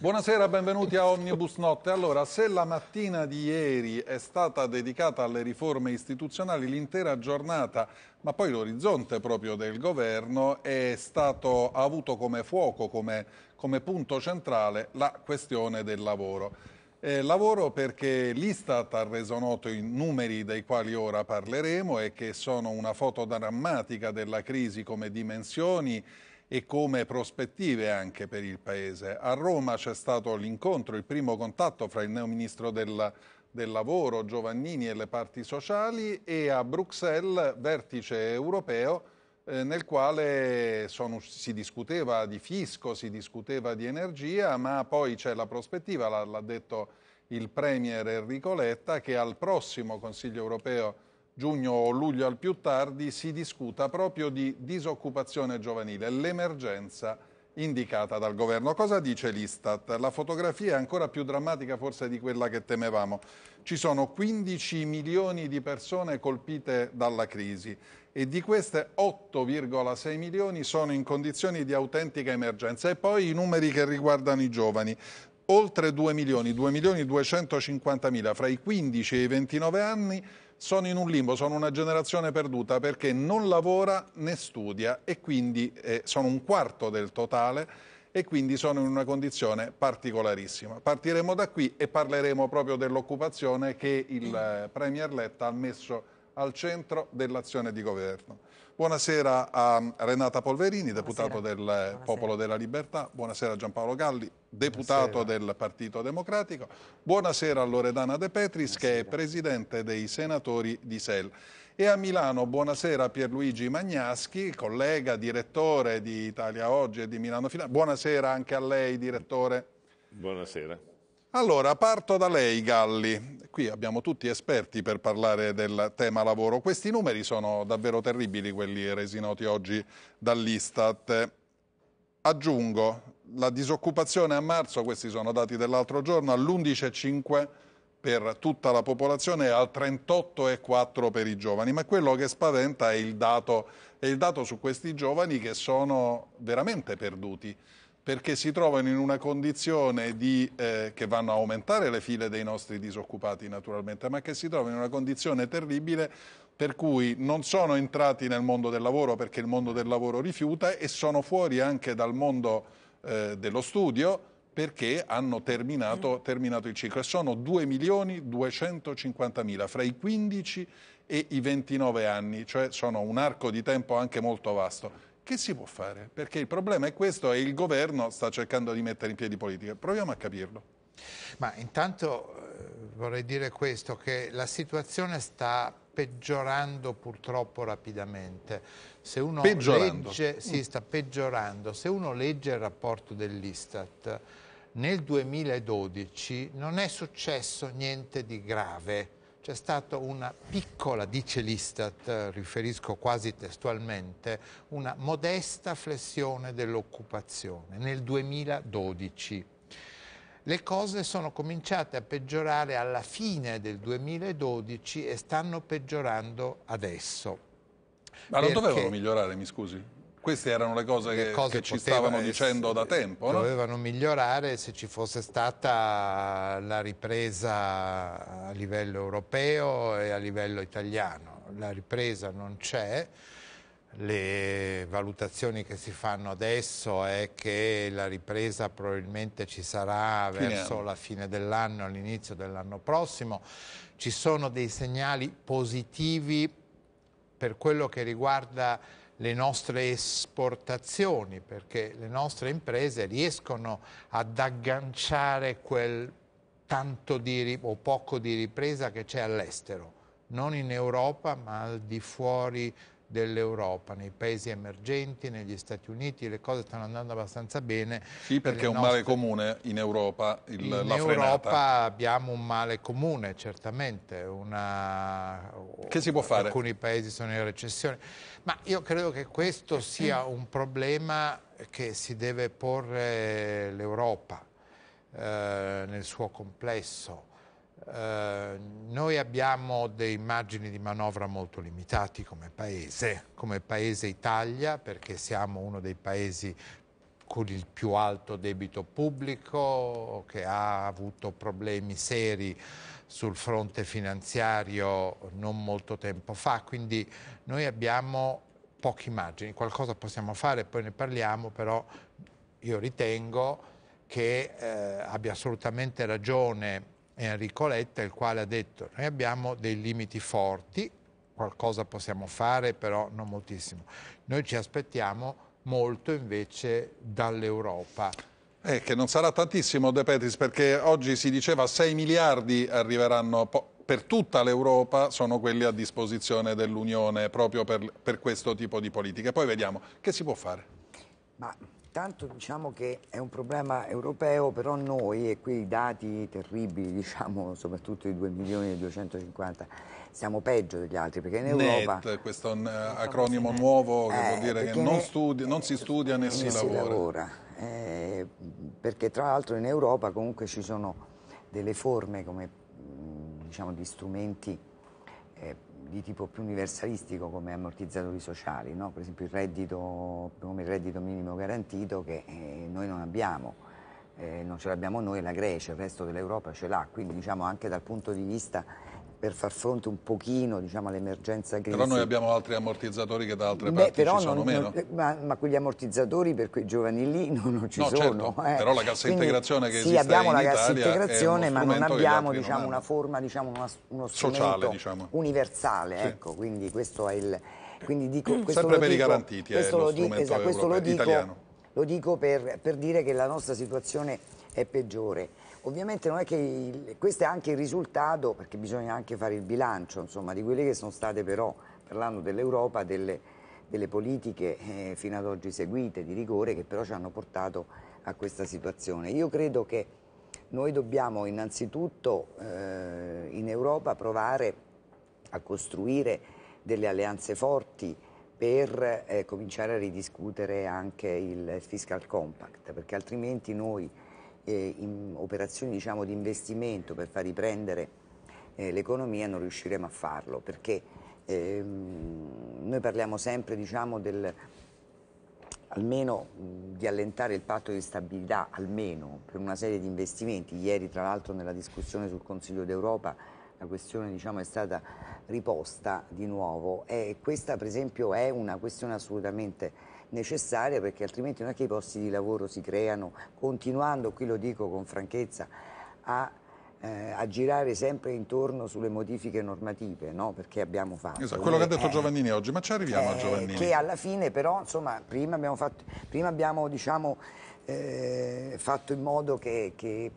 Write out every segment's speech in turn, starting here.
Buonasera, benvenuti a Omnibus Notte. Allora, se la mattina di ieri è stata dedicata alle riforme istituzionali, l'intera giornata, ma poi l'orizzonte proprio del governo, stato, ha avuto come fuoco, come, come punto centrale, la questione del lavoro. Eh, lavoro perché l'Istat ha reso noto i numeri dei quali ora parleremo e che sono una foto drammatica della crisi come dimensioni e come prospettive anche per il Paese. A Roma c'è stato l'incontro, il primo contatto fra il neoministro del, del lavoro Giovannini e le parti sociali e a Bruxelles vertice europeo eh, nel quale sono, si discuteva di fisco, si discuteva di energia, ma poi c'è la prospettiva, l'ha detto il Premier Enrico Letta, che al prossimo Consiglio europeo giugno o luglio al più tardi, si discuta proprio di disoccupazione giovanile, l'emergenza indicata dal governo. Cosa dice l'Istat? La fotografia è ancora più drammatica forse di quella che temevamo. Ci sono 15 milioni di persone colpite dalla crisi e di queste 8,6 milioni sono in condizioni di autentica emergenza. E poi i numeri che riguardano i giovani. Oltre 2 milioni, 2 milioni 250 mila fra i 15 e i 29 anni sono in un limbo, sono una generazione perduta perché non lavora né studia e quindi eh, sono un quarto del totale e quindi sono in una condizione particolarissima. Partiremo da qui e parleremo proprio dell'occupazione che il eh, Premier Letta ha messo al centro dell'azione di governo. Buonasera a Renata Polverini, deputato Buonasera. del Buonasera. Popolo della Libertà. Buonasera a Giampaolo Galli, deputato Buonasera. del Partito Democratico. Buonasera a Loredana De Petris, che è presidente dei senatori di SEL. E a Milano, buonasera a Pierluigi Magnaschi, collega, direttore di Italia Oggi e di Milano Finale. Buonasera anche a lei, direttore. Buonasera. Allora, parto da lei, Galli. Qui abbiamo tutti esperti per parlare del tema lavoro. Questi numeri sono davvero terribili, quelli resi noti oggi dall'Istat. Aggiungo, la disoccupazione a marzo, questi sono dati dell'altro giorno, all'11,5 per tutta la popolazione e al 38,4 per i giovani. Ma quello che spaventa è il dato, è il dato su questi giovani che sono veramente perduti perché si trovano in una condizione di, eh, che vanno a aumentare le file dei nostri disoccupati naturalmente, ma che si trovano in una condizione terribile per cui non sono entrati nel mondo del lavoro perché il mondo del lavoro rifiuta e sono fuori anche dal mondo eh, dello studio perché hanno terminato, mm. terminato il ciclo sono 2 milioni 250 mila fra i 15 e i 29 anni, cioè sono un arco di tempo anche molto vasto che si può fare? Perché il problema è questo e il governo sta cercando di mettere in piedi politica. Proviamo a capirlo. Ma intanto eh, vorrei dire questo, che la situazione sta peggiorando purtroppo rapidamente. Se uno legge, sì, sta peggiorando. Se uno legge il rapporto dell'Istat, nel 2012 non è successo niente di grave c'è stata una piccola, dice l'Istat, eh, riferisco quasi testualmente, una modesta flessione dell'occupazione nel 2012. Le cose sono cominciate a peggiorare alla fine del 2012 e stanno peggiorando adesso. Ma non perché... dovevano migliorare, mi scusi? Queste erano le cose che, cose che ci stavano essere, dicendo da tempo. Dovevano no? migliorare se ci fosse stata la ripresa a livello europeo e a livello italiano. La ripresa non c'è. Le valutazioni che si fanno adesso è che la ripresa probabilmente ci sarà fine verso anno. la fine dell'anno, all'inizio dell'anno prossimo. Ci sono dei segnali positivi per quello che riguarda le nostre esportazioni, perché le nostre imprese riescono ad agganciare quel tanto di, o poco di ripresa che c'è all'estero, non in Europa ma al di fuori dell'Europa, nei paesi emergenti, negli Stati Uniti, le cose stanno andando abbastanza bene. Sì, perché è un nostre... male comune in Europa, il, in la Europa frenata. In Europa abbiamo un male comune, certamente. Una... Che si può fare? Alcuni paesi sono in recessione. Ma io credo che questo sia un problema che si deve porre l'Europa eh, nel suo complesso. Eh, noi abbiamo dei margini di manovra molto limitati come paese, come paese Italia, perché siamo uno dei paesi con il più alto debito pubblico, che ha avuto problemi seri sul fronte finanziario non molto tempo fa, quindi noi abbiamo pochi margini, qualcosa possiamo fare, poi ne parliamo, però io ritengo che eh, abbia assolutamente ragione Enrico Letta, il quale ha detto noi abbiamo dei limiti forti, qualcosa possiamo fare però non moltissimo. Noi ci aspettiamo molto invece dall'Europa. Eh, che non sarà tantissimo De Petris perché oggi si diceva 6 miliardi arriveranno per tutta l'Europa sono quelli a disposizione dell'Unione proprio per, per, questo tipo di politiche. Poi vediamo che si può fare. Ma Intanto diciamo che è un problema europeo, però noi, e qui i dati terribili, diciamo soprattutto i 2 milioni e 250, siamo peggio degli altri, perché in Europa... Net, questo uh, acronimo nuovo che eh, vuol dire che non, ne, studi, non, si studia né, né si, si, lavora. lavora. Eh, perché tra l'altro in Europa comunque ci sono delle forme come, diciamo, di strumenti di tipo più universalistico come ammortizzatori sociali, no? per esempio il reddito, come il reddito minimo garantito che eh, noi non abbiamo, eh, non ce l'abbiamo noi la Grecia, il resto dell'Europa ce l'ha, quindi diciamo anche dal punto di vista per far fronte un pochino diciamo, all'emergenza crisi. Però noi abbiamo altri ammortizzatori che da altre Beh, parti però ci sono non, meno. ma, ma, quegli ammortizzatori per quei giovani lì non, non ci no, sono. Certo, eh. Però la cassa Quindi, integrazione che sì, esiste abbiamo in la cassa Italia integrazione, ma non abbiamo diciamo, non una forma, diciamo, una, uno strumento Sociale, diciamo. universale. Sì. Ecco. Quindi questo è il... Quindi dico, questo Sempre per dico, i garantiti questo lo dico, eh, esatto, questo lo dico, italiano. Lo dico per, per dire che la nostra situazione è peggiore. Ovviamente non è che il, questo è anche il risultato, perché bisogna anche fare il bilancio insomma, di quelle che sono state però, parlando dell'Europa, delle, delle, politiche eh, fino ad oggi seguite di rigore che però ci hanno portato a questa situazione. Io credo che noi dobbiamo innanzitutto eh, in Europa provare a costruire delle alleanze forti per eh, cominciare a ridiscutere anche il fiscal compact, perché altrimenti noi eh, in operazioni diciamo, di investimento per far riprendere eh, l'economia non riusciremo a farlo perché ehm, noi parliamo sempre diciamo, del, almeno di allentare il patto di stabilità, almeno per una serie di investimenti. Ieri tra l'altro nella discussione sul Consiglio d'Europa la questione diciamo, è stata riposta di nuovo e questa per esempio è una questione assolutamente necessaria perché altrimenti non è che i posti di lavoro si creano continuando, qui lo dico con franchezza, a eh, a girare sempre intorno sulle modifiche normative no? perché abbiamo fatto esatto, quello che ha detto eh, Giovannini oggi ma ci arriviamo eh, a Giovannini che alla fine però insomma prima abbiamo fatto, prima abbiamo, diciamo, eh, fatto in modo che, che,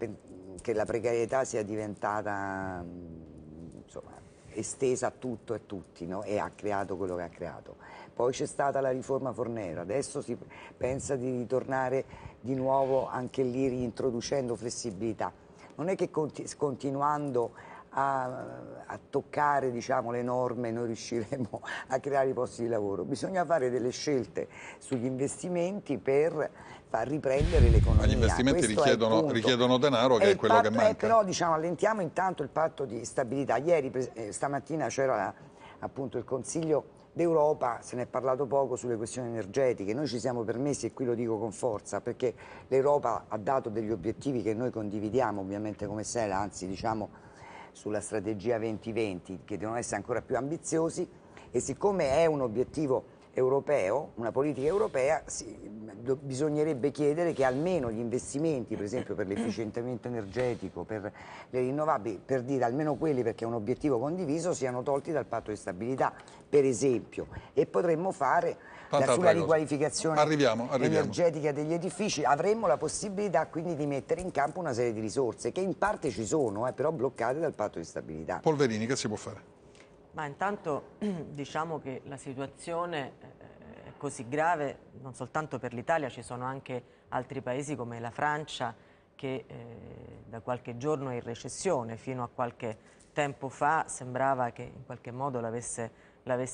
che, la precarietà sia diventata mm, insomma estesa a tutto e a tutti no? e ha creato quello che ha creato. Poi c'è stata la riforma Fornero, adesso si pensa di ritornare di nuovo anche lì reintroducendo flessibilità. Non è che continuando a, a toccare diciamo, le norme noi riusciremo a creare i posti di lavoro, bisogna fare delle scelte sugli investimenti per far riprendere l'economia. Ma gli investimenti richiedono, richiedono, denaro, che è, è quello patto, che eh, manca. Eh, però diciamo, allentiamo intanto il patto di stabilità. Ieri, eh, stamattina, c'era appunto il Consiglio d'Europa se ne è parlato poco sulle questioni energetiche, noi ci siamo permessi, e qui lo dico con forza, perché l'Europa ha dato degli obiettivi che noi condividiamo ovviamente come SELA, anzi diciamo sulla strategia 2020, che devono essere ancora più ambiziosi e siccome è un obiettivo europeo, una politica europea, sì, do, bisognerebbe chiedere che almeno gli investimenti, per esempio per l'efficientamento energetico, per le rinnovabili, per dire almeno quelli perché è un obiettivo condiviso, siano tolti dal patto di stabilità, per esempio. E potremmo fare Tanta sulla riqualificazione arriviamo, arriviamo. energetica degli edifici, avremmo la possibilità quindi di mettere in campo una serie di risorse che in parte ci sono, eh, però bloccate dal patto di stabilità. Polverini, che si può fare? Ma intanto diciamo che la situazione eh, è così grave non soltanto per l'Italia, ci sono anche altri paesi come la Francia che eh, da qualche giorno è in recessione, fino a qualche tempo fa sembrava che in qualche modo l'avesse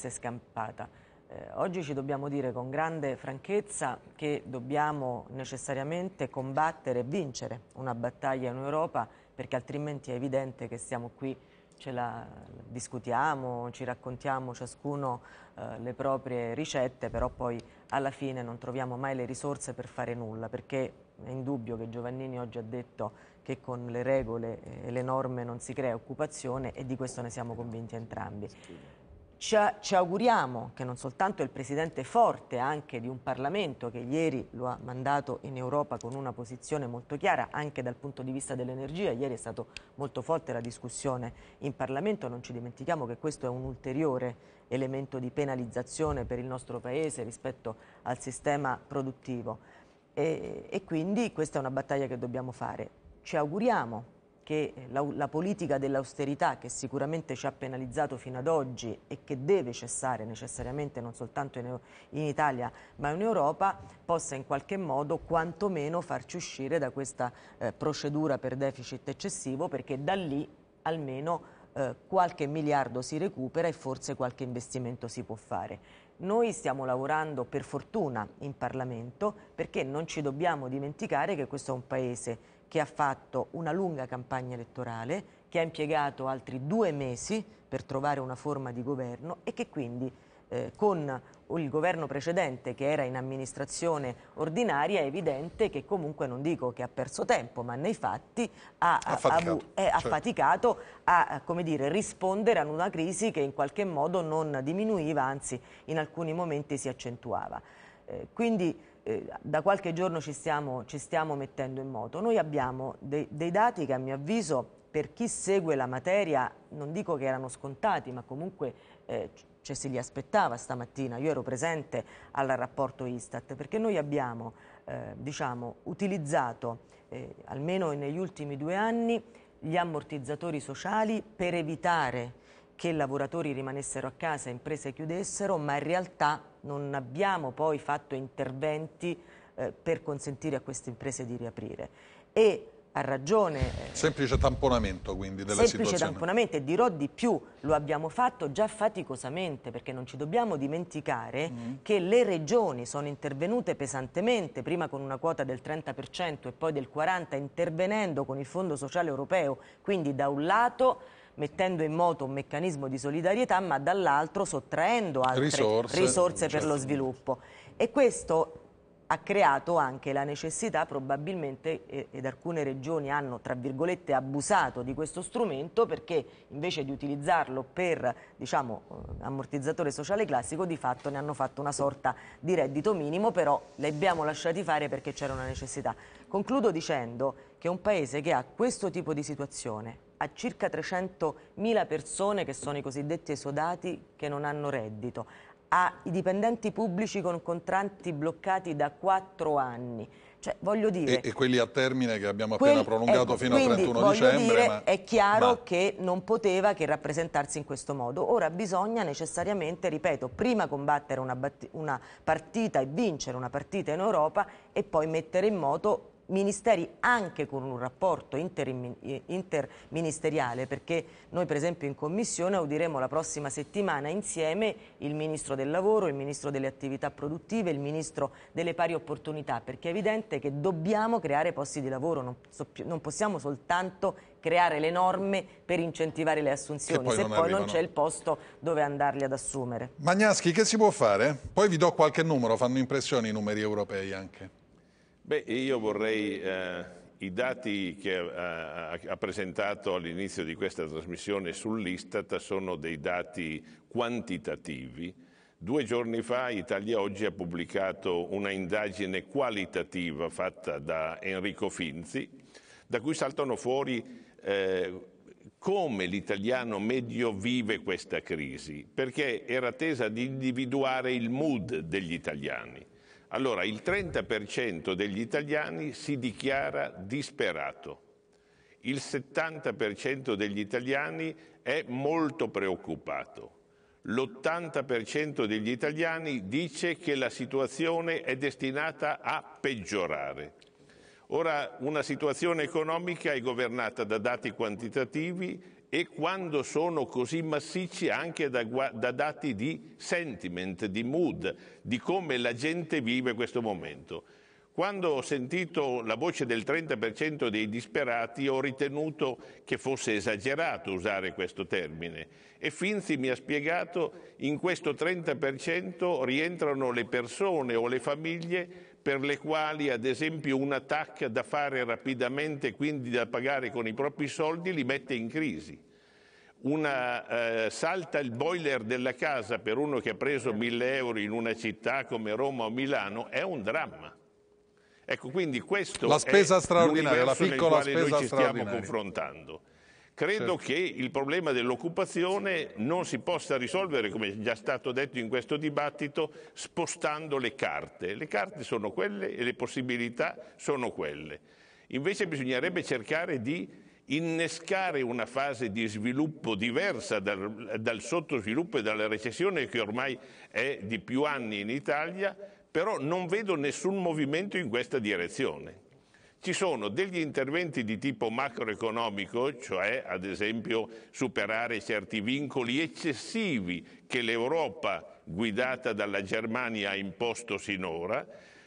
scampata. Eh, oggi ci dobbiamo dire con grande franchezza che dobbiamo necessariamente combattere e vincere una battaglia in Europa perché altrimenti è evidente che siamo qui ce la discutiamo, ci raccontiamo ciascuno eh, le proprie ricette, però poi alla fine non troviamo mai le risorse per fare nulla, perché è indubbio che Giovannini oggi ha detto che con le regole e le norme non si crea occupazione e di questo ne siamo convinti entrambi. Ci, ci, auguriamo che non soltanto il Presidente forte anche di un Parlamento che ieri lo ha mandato in Europa con una posizione molto chiara anche dal punto di vista dell'energia, ieri è stata molto forte la discussione in Parlamento, non ci dimentichiamo che questo è un ulteriore elemento di penalizzazione per il nostro Paese rispetto al sistema produttivo e, e quindi questa è una battaglia che dobbiamo fare. Ci auguriamo che eh, la, la politica dell'austerità che sicuramente ci ha penalizzato fino ad oggi e che deve cessare necessariamente non soltanto in, in Italia ma in Europa possa in qualche modo quantomeno farci uscire da questa eh, procedura per deficit eccessivo perché da lì almeno eh, qualche miliardo si recupera e forse qualche investimento si può fare. Noi stiamo lavorando per fortuna in Parlamento perché non ci dobbiamo dimenticare che questo è un Paese che ha fatto una lunga campagna elettorale, che ha impiegato altri due mesi per trovare una forma di governo e che quindi eh, con il governo precedente che era in amministrazione ordinaria è evidente che comunque non dico che ha perso tempo ma nei fatti ha, faticato, eh, ha, è certo. affaticato a dire, rispondere ad una crisi che in qualche modo non diminuiva anzi in alcuni momenti si accentuava. Eh, quindi eh, da qualche giorno ci stiamo, ci stiamo, mettendo in moto. Noi abbiamo de dei dati che a mio avviso per chi segue la materia, non dico che erano scontati, ma comunque eh, cioè, si li aspettava stamattina. Io ero presente al rapporto Istat, perché noi abbiamo eh, diciamo, utilizzato, eh, almeno negli ultimi due anni, gli ammortizzatori sociali per evitare che lavoratori rimanessero a casa, imprese chiudessero, ma in realtà non abbiamo poi fatto interventi eh, per consentire a queste imprese di riaprire. E ha ragione. Eh, semplice tamponamento quindi della semplice situazione. Semplice tamponamento e dirò di più, lo abbiamo fatto già faticosamente perché non ci dobbiamo dimenticare mm. che le regioni sono intervenute pesantemente, prima con una quota del 30% e poi del 40% intervenendo con il Fondo Sociale Europeo, quindi da un lato mettendo in moto un meccanismo di solidarietà, ma dall'altro sottraendo altre risorse, risorse per certo. lo sviluppo. E questo ha creato anche la necessità probabilmente ed alcune regioni hanno tra virgolette abusato di questo strumento perché invece di utilizzarlo per diciamo, eh, ammortizzatore sociale classico di fatto ne hanno fatto una sorta di reddito minimo però li abbiamo lasciati fare perché c'era una necessità. Concludo dicendo che un paese che ha questo tipo di situazione a circa 300.000 persone che sono i cosiddetti esodati che non hanno reddito, ai dipendenti pubblici con contratti bloccati da 4 anni. Cioè, dire, e, e, quelli a termine che abbiamo appena prolungato ecco, fino al 31 dicembre. Dire, ma, è chiaro ma... che non poteva che rappresentarsi in questo modo. Ora bisogna necessariamente, ripeto, prima combattere una, una partita e vincere una partita in Europa e poi mettere in moto ministeri anche con un rapporto interministeriale perché noi per esempio in commissione audiremo la prossima settimana insieme il ministro del lavoro, il ministro delle attività produttive, il ministro delle pari opportunità perché è evidente che dobbiamo creare posti di lavoro, non, so, non possiamo soltanto creare le norme per incentivare le assunzioni poi se non poi non c'è il posto dove andarli ad assumere. Magnaschi che si può fare? Poi vi do qualche numero, fanno impressione i numeri europei anche. Beh, io vorrei eh, i dati che eh, ha presentato all'inizio di questa trasmissione sull'Istat sono dei dati quantitativi. Due giorni fa Italia Oggi ha pubblicato una indagine qualitativa fatta da Enrico Finzi, da cui saltano fuori eh, come l'italiano medio vive questa crisi, perché era tesa di individuare il mood degli italiani. Allora, il 30% degli italiani si dichiara disperato, il 70% degli italiani è molto preoccupato, l'80% degli italiani dice che la situazione è destinata a peggiorare. Ora, una situazione economica è governata da dati quantitativi e quando sono così massicci anche da, da, dati di sentiment, di mood, di come la gente vive questo momento. Quando ho sentito la voce del 30% dei disperati ho ritenuto che fosse esagerato usare questo termine e Finzi mi ha spiegato che in questo 30% rientrano le persone o le famiglie per le quali ad esempio un attacco da fare rapidamente quindi da pagare con i propri soldi li mette in crisi. Una, eh, salta il boiler della casa per uno che ha preso mille euro in una città come Roma o Milano è un dramma. Ecco, quindi questo la spesa straordinaria, è l'universo nel quale noi ci stiamo confrontando. Credo certo. che il problema dell'occupazione non si possa risolvere, come già stato detto in questo dibattito, spostando le carte. Le carte sono quelle e le possibilità sono quelle. Invece bisognerebbe cercare di innescare una fase di sviluppo diversa dal, dal sottosviluppo e dalla recessione che ormai è di più anni in Italia, però non vedo nessun movimento in questa direzione. Ci sono degli interventi di tipo macroeconomico, cioè ad esempio superare certi vincoli eccessivi che l'Europa guidata dalla Germania ha imposto sinora,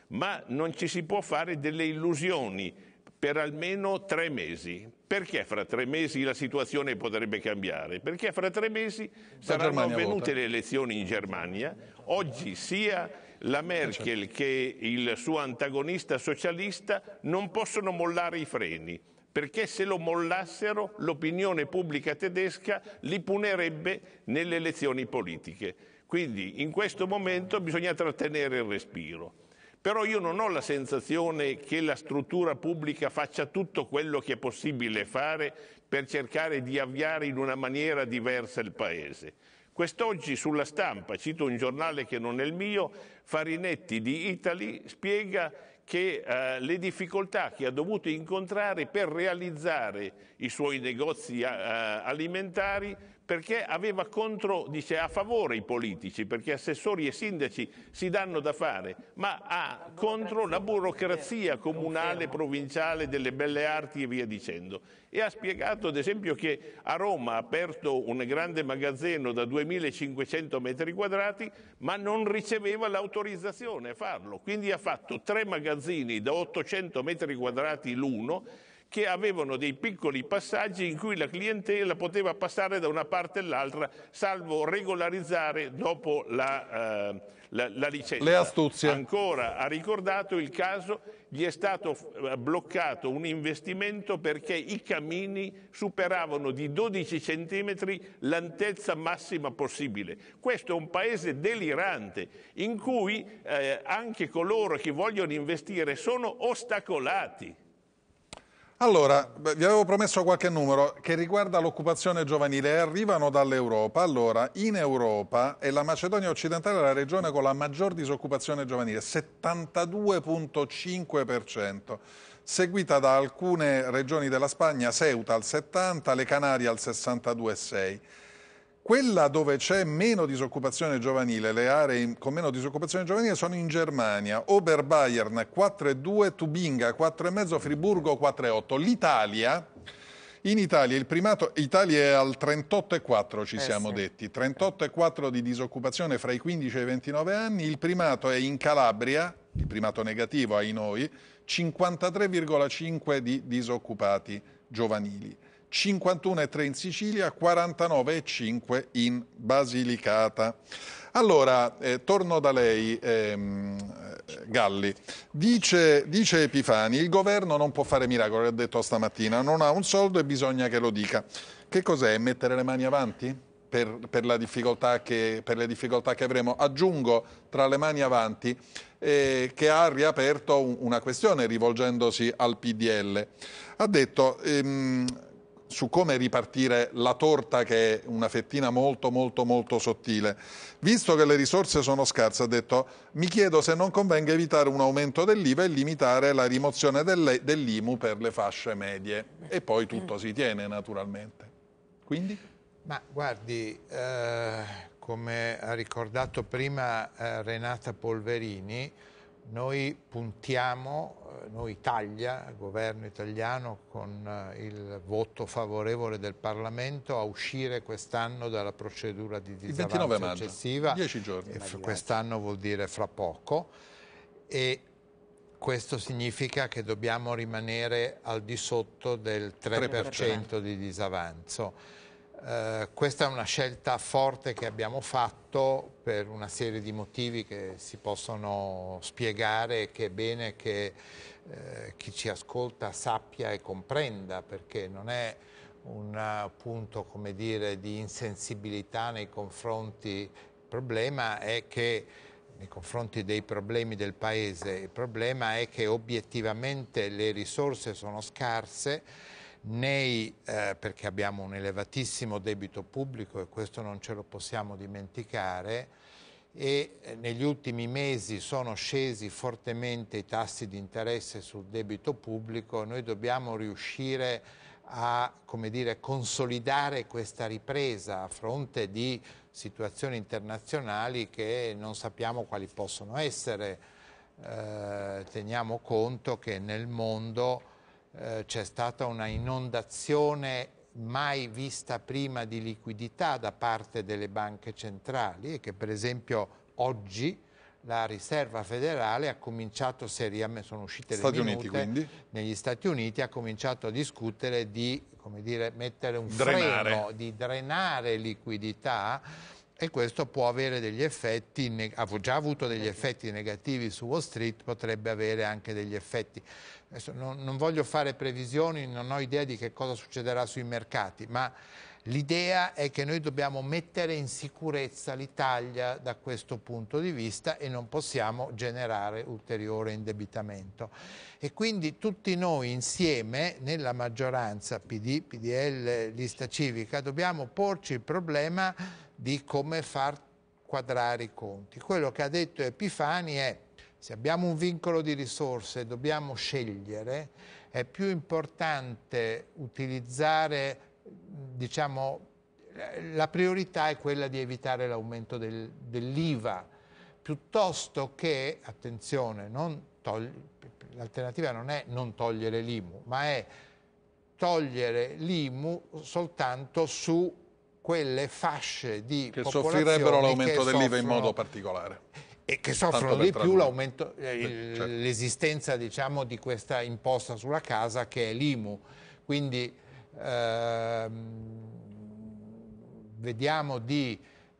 ma non ci si può fare delle illusioni per almeno tre mesi. Perché fra tre mesi la situazione potrebbe cambiare? Perché fra tre mesi saranno avvenute le elezioni in Germania. Oggi sia la eh, Merkel certo. che il suo antagonista socialista non possono mollare i freni, perché se lo mollassero l'opinione pubblica tedesca li punerebbe nelle elezioni politiche. Quindi in questo momento bisogna trattenere il respiro. Però io non ho la sensazione che la struttura pubblica faccia tutto quello che è possibile fare per cercare di avviare in una maniera diversa il Paese. Quest'oggi sulla stampa, cito un giornale che non è il mio, Farinetti di Italy spiega che eh, le difficoltà che ha dovuto incontrare per realizzare i suoi negozi eh, eh alimentari perché aveva contro, dice, a favore i politici, perché assessori e sindaci si danno da fare, ma ha contro la burocrazia comunale, provinciale, delle belle arti e via dicendo. E ha spiegato, ad esempio, che a Roma ha aperto un grande magazzino da 2500 metri quadrati, ma non riceveva l'autorizzazione a farlo. Quindi ha fatto tre magazzini da 800 metri quadrati l'uno, che avevano dei piccoli passaggi in cui la clientela poteva passare da una parte all'altra, salvo regolarizzare dopo la, eh, la, la licenza. Le astuzie. Ancora ha ricordato il caso gli è stato eh, bloccato un investimento perché i camini superavano di 12 centimetri l'antezza massima possibile. Questo è un paese delirante in cui eh, anche coloro che vogliono investire sono ostacolati. Allora, vi avevo promesso qualche numero che riguarda l'occupazione giovanile e arrivano dall'Europa. Allora, in Europa è la Macedonia occidentale la regione con la maggior disoccupazione giovanile, 72,5%, seguita da alcune regioni della Spagna, Ceuta al 70%, le Canarie al 62,6%. Quella dove c'è meno disoccupazione giovanile, le aree con meno disoccupazione giovanile sono in Germania, Oberbayern 4,2, Tubinga 4,5, Friburgo 4,8. L'Italia, in Italia il primato, Italia è al 38,4 ci eh siamo sì. detti, 38,4 di disoccupazione fra i 15 e i 29 anni, il primato è in Calabria, il primato negativo ai noi, 53,5 di disoccupati giovanili. 51,3 in Sicilia, 49,5 in Basilicata. Allora, eh, torno da lei, ehm, Galli. Dice, dice, Epifani, il governo non può fare miracoli, ha detto stamattina, non ha un soldo e bisogna che lo dica. Che cos'è? Mettere le mani avanti? Per, per, che, per, le difficoltà che avremo. Aggiungo tra le mani avanti eh, che ha riaperto un, una questione rivolgendosi al PDL. Ha detto... Ehm, su come ripartire la torta che è una fettina molto molto molto sottile. Visto che le risorse sono scarse, ha detto mi chiedo se non convenga evitare un aumento dell'IVA e limitare la rimozione dell'IMU per le fasce medie. E poi tutto si tiene naturalmente. Quindi? Ma guardi, eh, come ha ricordato prima eh, Renata Polverini, noi puntiamo, eh, noi Italia, governo italiano, con eh, il voto favorevole del Parlamento a uscire quest'anno dalla procedura di disavanzo eccessiva. Quest'anno vuol dire fra poco. E questo significa che dobbiamo rimanere al di sotto del 3%, 3%. di disavanzo eh, questa è una scelta forte che abbiamo fatto per una serie di motivi che si possono spiegare e che è bene che eh, chi ci ascolta sappia e comprenda perché non è un eh, punto come dire, di insensibilità nei confronti, il problema è che nei confronti dei problemi del Paese, il problema è che obiettivamente le risorse sono scarse nei, eh, perché abbiamo un elevatissimo debito pubblico e questo non ce lo possiamo dimenticare, e eh, negli ultimi mesi sono scesi fortemente i tassi di interesse sul debito pubblico, noi dobbiamo riuscire a dire, consolidare questa ripresa a fronte di situazioni internazionali che non sappiamo quali possono essere. Eh, teniamo conto che nel mondo eh, c'è stata una inondazione mai vista prima di liquidità da parte delle banche centrali e che per esempio oggi la Riserva Federale ha cominciato seriamente, sono uscite Stati le minute, Uniti, negli Stati Uniti ha cominciato a discutere di dire, mettere un drenare. freno, di drenare liquidità e questo può avere degli effetti, ha già avuto degli effetti negativi su Wall Street, potrebbe avere anche degli effetti adesso non, non voglio fare previsioni, non ho idea di che cosa succederà sui mercati, ma l'idea è che noi dobbiamo mettere in sicurezza l'Italia da questo punto di vista e non possiamo generare ulteriore indebitamento. E quindi tutti noi insieme, nella maggioranza PD, PDL, lista civica, dobbiamo porci il problema di come far quadrare i conti. Quello che ha detto Epifani è se abbiamo un vincolo di risorse e dobbiamo scegliere, è più importante utilizzare, diciamo, la priorità è quella di evitare l'aumento del, dell'IVA, piuttosto che, attenzione, l'alternativa non è non togliere l'IMU, ma è togliere l'IMU soltanto su quelle fasce di che soffrirebbero l'aumento dell'IVA in modo particolare e che soffrono di più eh, certo. l'esistenza certo. diciamo, di questa imposta sulla casa che è l'IMU. Quindi ehm, vediamo di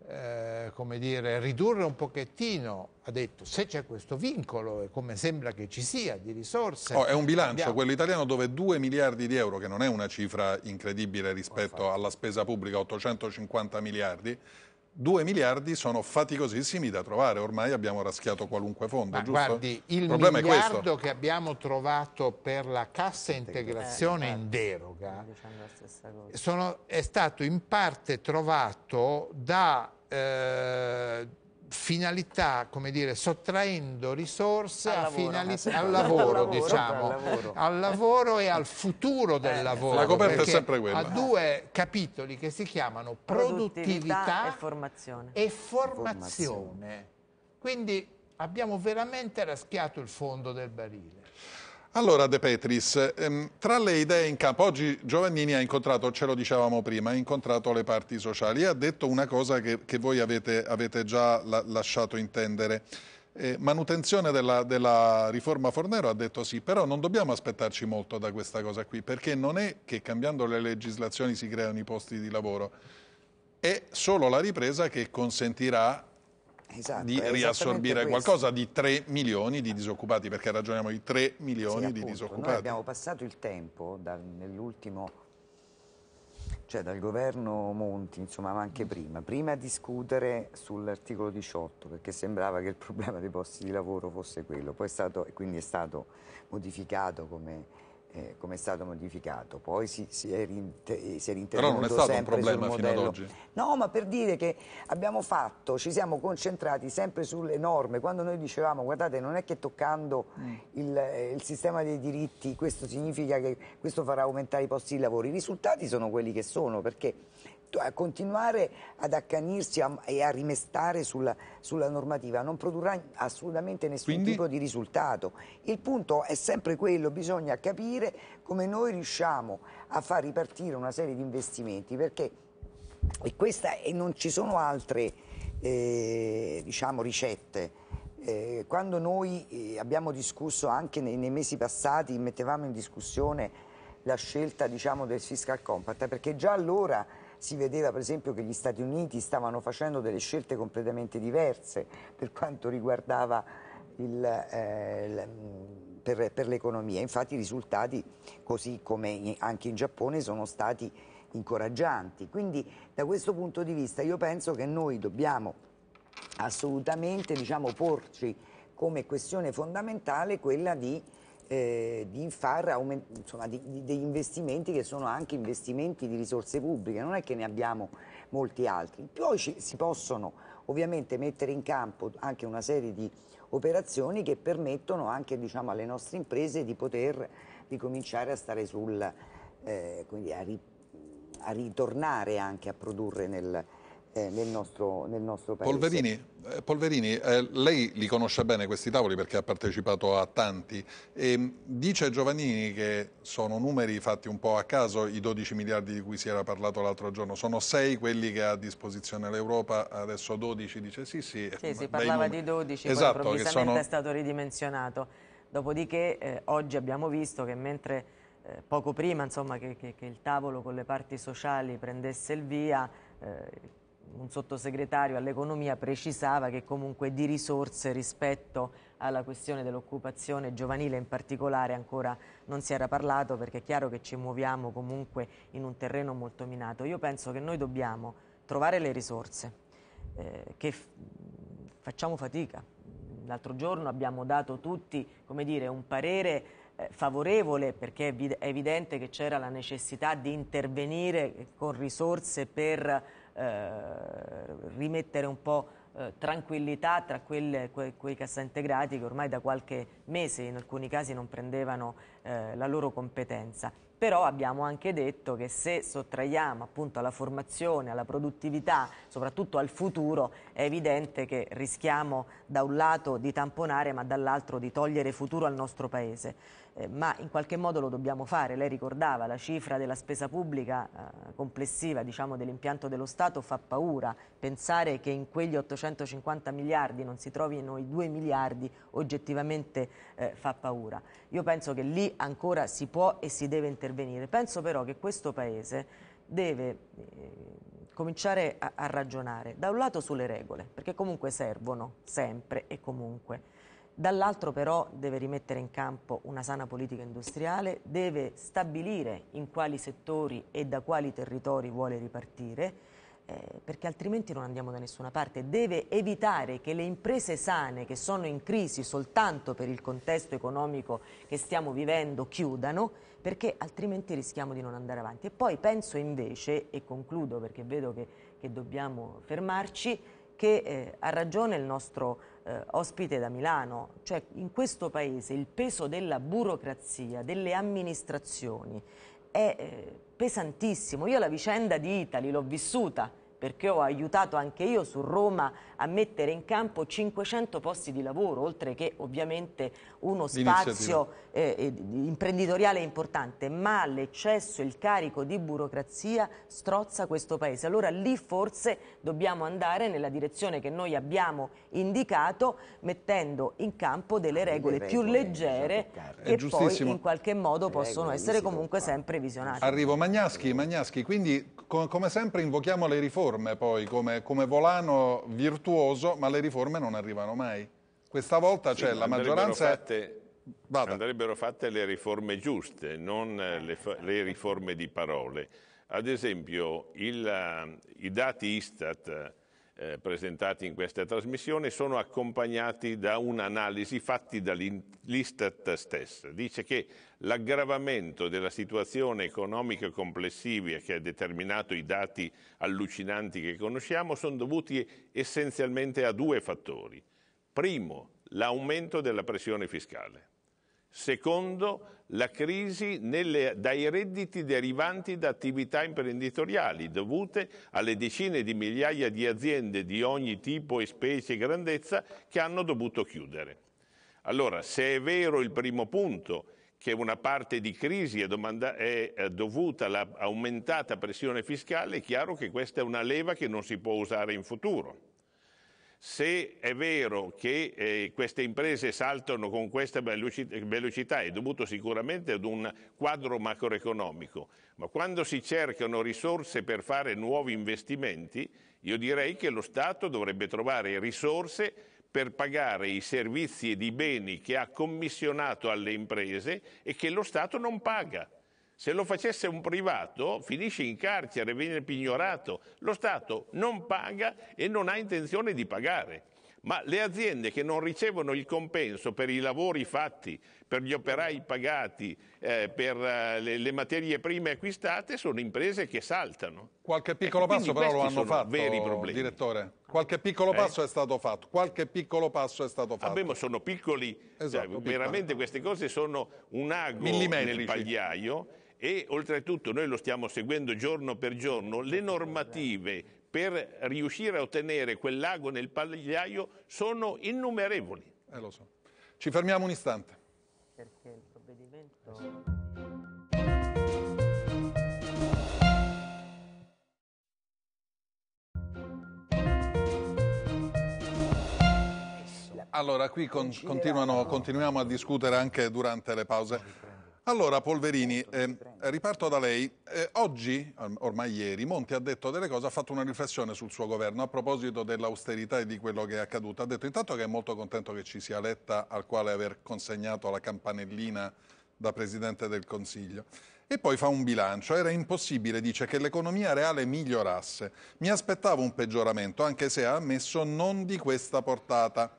eh, dire, ridurre un pochettino, ha detto, se c'è questo vincolo, e come sembra che ci sia, di risorse... Oh, è un bilancio, andiamo. quello italiano, dove 2 miliardi di euro, che non è una cifra incredibile rispetto alla spesa pubblica, 850 miliardi, 2 miliardi sono faticosissimi da trovare, ormai abbiamo raschiato qualunque fondo, Ma giusto? Guardi, il, il miliardo che abbiamo trovato per la cassa integrazione eh, in deroga eh, diciamo sono, è stato in parte trovato da eh, finalità, come dire, sottraendo risorse al lavoro, al al lavoro diciamo, al lavoro. al lavoro. e al futuro del eh, lavoro. La coperta è sempre quella. Ha due capitoli che si chiamano produttività, produttività e, formazione. e formazione. Quindi abbiamo veramente raschiato il fondo del barile. Allora De Petris, ehm, tra le idee in campo, oggi Giovannini ha incontrato, ce lo dicevamo prima, ha incontrato le parti sociali e ha detto una cosa che, che voi avete, avete già la, lasciato intendere. Eh, manutenzione della, della, riforma Fornero ha detto sì, però non dobbiamo aspettarci molto da questa cosa qui, perché non è che cambiando le legislazioni si creano i posti di lavoro, è solo la ripresa che consentirà esatto, di riassorbire qualcosa di 3 milioni di disoccupati, perché ragioniamo di 3 milioni sì, appunto, di disoccupati. Noi abbiamo passato il tempo nell'ultimo, cioè dal governo Monti, insomma, ma anche prima, prima a discutere sull'articolo 18, perché sembrava che il problema dei posti di lavoro fosse quello, poi è stato, quindi è stato modificato come eh, come è stato modificato, poi si, si è, rinte, Però non è stato un problema fino ad oggi. No, ma per dire che abbiamo fatto, ci siamo concentrati sempre sulle norme, quando noi dicevamo guardate non è che toccando mm. il, eh, il sistema dei diritti questo significa che questo farà aumentare i posti di lavoro, i risultati sono quelli che sono perché a continuare ad accanirsi a, e a rimestare sulla, sulla, normativa non produrrà assolutamente nessun Quindi... tipo di risultato. Il punto è sempre quello, bisogna capire come noi riusciamo a far ripartire una serie di investimenti perché e, questa, e non ci sono altre eh, diciamo, ricette. Eh, quando noi eh, abbiamo discusso anche nei, nei mesi passati, mettevamo in discussione la scelta diciamo, del fiscal compact, perché già allora si vedeva per esempio che gli Stati Uniti stavano facendo delle scelte completamente diverse per quanto riguardava il, eh, il, mm, per, per l'economia. Infatti i risultati, così come anche in Giappone, sono stati incoraggianti. Quindi da questo punto di vista io penso che noi dobbiamo assolutamente diciamo, porci come questione fondamentale quella di eh, di far insomma, di, di, degli investimenti che sono anche investimenti di risorse pubbliche, non è che ne abbiamo molti altri. Poi ci, si possono ovviamente mettere in campo anche una serie di operazioni che permettono anche diciamo, alle nostre imprese di poter ricominciare a stare sul, eh, quindi a, ri, a ritornare anche a produrre nel, eh, nel, nostro, nel, nostro, paese. Polverini, eh, Polverini eh, lei li conosce bene questi tavoli perché ha partecipato a tanti. E, mm, dice Giovannini che sono numeri fatti un po' a caso, i 12 miliardi di cui si era parlato l'altro giorno, sono 6 quelli che ha a disposizione l'Europa, adesso 12 dice sì sì. Sì, si parlava di 12, esatto, poi improvvisamente sono... è stato ridimensionato. Dopodiché eh, oggi abbiamo visto che mentre eh, poco prima insomma, che, che, che, il tavolo con le parti sociali prendesse il via un sottosegretario all'economia precisava che comunque di risorse rispetto alla questione dell'occupazione giovanile in particolare ancora non si era parlato perché è chiaro che ci muoviamo comunque in un terreno molto minato. Io penso che noi dobbiamo trovare le risorse, eh, che facciamo fatica. L'altro giorno abbiamo dato tutti dire, un parere eh, favorevole perché è, è evidente che c'era la necessità di intervenire con risorse per eh, rimettere un po' eh, tranquillità tra quelle, que, quei cassaintegrati che ormai da qualche mese in alcuni casi non prendevano eh, la loro competenza. Però abbiamo anche detto che se sottraiamo appunto alla formazione, alla produttività, soprattutto al futuro, è evidente che rischiamo da un lato di tamponare ma dall'altro di togliere futuro al nostro Paese. Eh, ma in qualche modo lo dobbiamo fare. Lei ricordava la cifra della spesa pubblica eh, complessiva diciamo, dell'impianto dello Stato fa paura. Pensare che in quegli 850 miliardi non si trovino i 2 miliardi oggettivamente eh, fa paura. Io penso che lì ancora si può e si deve intervenire. Penso però che questo Paese deve eh, cominciare a, a ragionare da un lato sulle regole, perché comunque servono sempre e comunque dall'altro però deve rimettere in campo una sana politica industriale, deve stabilire in quali settori e da quali territori vuole ripartire, eh, perché altrimenti non andiamo da nessuna parte, deve evitare che le imprese sane che sono in crisi soltanto per il contesto economico che stiamo vivendo chiudano, perché altrimenti rischiamo di non andare avanti. E poi penso invece, e concludo perché vedo che, che dobbiamo fermarci, che eh, ha ragione il nostro eh, ospite da Milano, cioè in questo paese il peso della burocrazia, delle amministrazioni è eh, pesantissimo. Io la vicenda di Itali l'ho vissuta perché ho aiutato anche io su Roma a mettere in campo 500 posti di lavoro, oltre che ovviamente uno spazio eh, eh imprenditoriale importante, ma l'eccesso il carico di burocrazia strozza questo Paese. Allora lì forse dobbiamo andare nella direzione che noi abbiamo indicato, mettendo in campo delle regole, ah, regole più diciamo, leggere che poi in qualche modo le possono essere comunque sempre visionate. Arrivo Magnaschi, Magnaschi, quindi come sempre invochiamo le riforme riforme poi come, come volano virtuoso, ma le riforme non arrivano mai. Questa volta sì, c'è la maggioranza... Fatte, Vada. andrebbero fatte le riforme giuste, non le, le riforme di parole. Ad esempio, il, i dati Istat eh, presentati in questa trasmissione sono accompagnati da un'analisi fatta dall'Istat stessa. Dice che l'aggravamento della situazione economica complessiva che ha determinato i dati allucinanti che conosciamo sono dovuti essenzialmente a due fattori. Primo, l'aumento della pressione fiscale. Secondo, la crisi nelle, dai redditi derivanti da attività imprenditoriali dovute alle decine di migliaia di aziende di ogni tipo e specie e grandezza che hanno dovuto chiudere. Allora, se è vero il primo punto, che una parte di crisi è, domanda, è eh, dovuta all'aumentata pressione fiscale, è chiaro che questa è una leva che non si può usare in futuro. Se è vero che eh, queste imprese saltano con questa velocità è dovuto sicuramente ad un quadro macroeconomico, ma quando si cercano risorse per fare nuovi investimenti, io direi che lo Stato dovrebbe trovare risorse per pagare i servizi ed i beni che ha commissionato alle imprese e che lo Stato non paga. Se lo facesse un privato finisce in carcere, viene pignorato, lo Stato non paga e non ha intenzione di pagare. Ma le aziende che non ricevono il compenso per i lavori fatti, per gli operai pagati, eh, per eh, le, le, materie prime acquistate, sono imprese che saltano. Qualche ecco, piccolo ecco, passo però lo hanno fatto, veri problemi. direttore. Qualche piccolo eh? passo è stato fatto. Qualche piccolo passo è stato fatto. Abbiamo, sono piccoli, cioè, esatto, cioè, veramente queste cose sono un ago nel pagliaio e oltretutto noi lo stiamo seguendo giorno per giorno, le certo, certo, normative per riuscire a ottenere quel lago nel pagliaio sono innumerevoli. Eh lo so. Ci fermiamo un istante. Perché il provvedimento... Allora, qui con, continuiamo a discutere anche durante le pause. Allora Polverini, eh, riparto da lei. Eh, oggi, ormai ieri, Monti ha detto delle cose, ha fatto una riflessione sul suo governo a proposito dell'austerità e di quello che è accaduto. Ha detto intanto che è molto contento che ci sia Letta al quale aver consegnato la campanellina da Presidente del Consiglio. E poi fa un bilancio. Era impossibile, dice, che l'economia reale migliorasse. Mi aspettavo un peggioramento, anche se ha ammesso non di questa portata.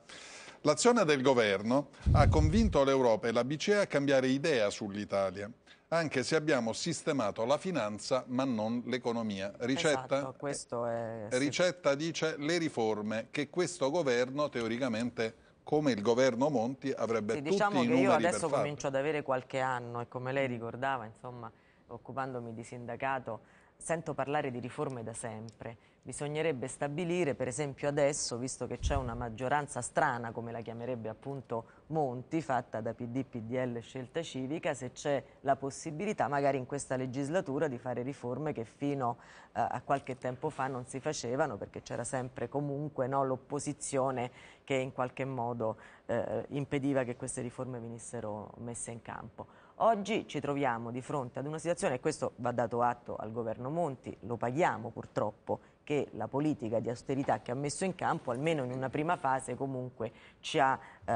L'azione del governo ha convinto l'Europa e la BCE a cambiare idea sull'Italia anche se abbiamo sistemato la finanza ma non l'economia. Ricetta, esatto, è... Eh, Ricetta dice le riforme che questo governo teoricamente come il governo Monti avrebbe sì, diciamo tutti i numeri Diciamo che io adesso comincio ad avere qualche anno e come lei ricordava, insomma, occupandomi di sindacato, sento parlare di riforme da sempre bisognerebbe stabilire, per esempio adesso, visto che c'è una maggioranza strana, come la chiamerebbe appunto Monti, fatta da PD, PDL, Scelta Civica, se c'è la possibilità magari in questa legislatura di fare riforme che fino eh, a qualche tempo fa non si facevano perché c'era sempre comunque no, l'opposizione che in qualche modo eh, impediva che queste riforme venissero messe in campo. Oggi ci troviamo di fronte ad una situazione, e questo va dato atto al governo Monti, lo paghiamo purtroppo, che la politica di austerità che ha messo in campo, almeno in una prima fase, comunque ci ha eh,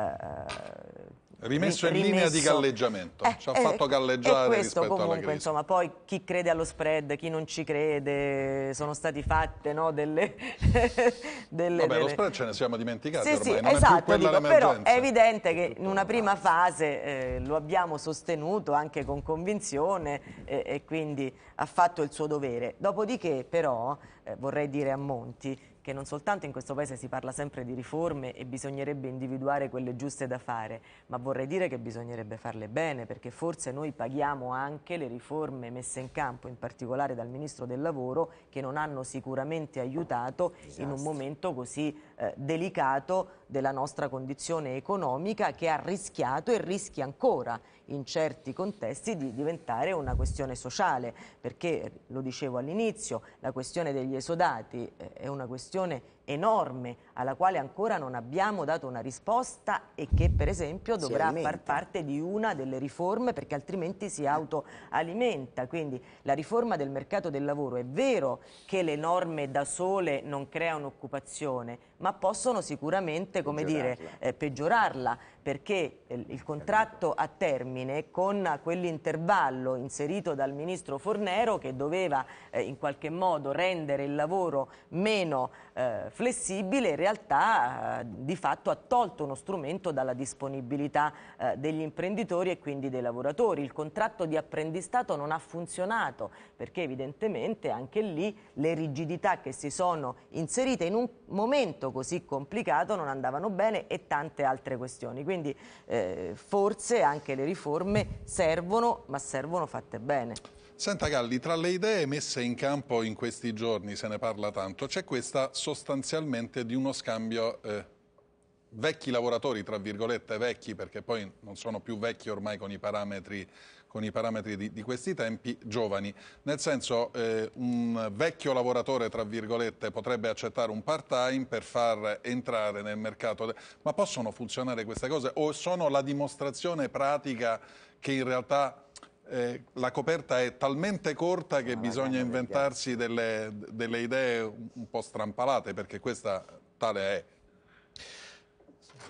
rimesso in rimesso... linea di galleggiamento, eh, ci ha eh, fatto eh, galleggiare questo, rispetto comunque, alla crisi. Insomma, poi chi crede allo spread, chi non ci crede, sono state fatte no, delle, delle, Vabbè, delle... lo spread ce ne siamo dimenticati sì, ormai, sì, non esatto, è dico, però è evidente che in una prima fase eh, lo abbiamo sostenuto anche con convinzione eh, e quindi ha fatto il suo dovere. Dopodiché però eh, vorrei dire a Monti che non soltanto in questo Paese si parla sempre di riforme e bisognerebbe individuare quelle giuste da fare, ma vorrei dire che bisognerebbe farle bene, perché forse noi paghiamo anche le riforme messe in campo, in particolare dal Ministro del Lavoro, che non hanno sicuramente aiutato in un momento così eh, delicato della nostra condizione economica che ha rischiato e rischia ancora in certi contesti di diventare una questione sociale, perché lo dicevo all'inizio, la questione degli esodati eh, è una questione no enorme alla quale ancora non abbiamo dato una risposta e che per esempio dovrà far parte di una delle riforme perché altrimenti si autoalimenta. Quindi la riforma del mercato del lavoro è vero che le norme da sole non creano occupazione, ma possono sicuramente peggiorarla. Dire, eh, peggiorarla perché eh, il contratto a termine con quell'intervallo inserito dal ministro Fornero che doveva eh, in qualche modo rendere il lavoro meno eh, flessibile in realtà eh, di fatto ha tolto uno strumento dalla disponibilità eh, degli imprenditori e quindi dei lavoratori. Il contratto di apprendistato non ha funzionato perché evidentemente anche lì le rigidità che si sono inserite in un momento così complicato non andavano bene e tante altre questioni. Quindi eh, forse anche le riforme servono, ma servono fatte bene. Senta Galli, tra le idee messe in campo in questi giorni, se ne parla tanto, c'è questa sostanzialmente di uno scambio eh, vecchi lavoratori, tra virgolette vecchi, perché poi non sono più vecchi ormai con i parametri, con i parametri di, di, questi tempi, giovani. Nel senso, eh, un vecchio lavoratore, tra virgolette, potrebbe accettare un part-time per far entrare nel mercato. Ma possono funzionare queste cose? O sono la dimostrazione pratica che in realtà eh, la coperta è talmente corta che ah, bisogna inventarsi delle, delle, idee un po' strampalate, perché questa tale è.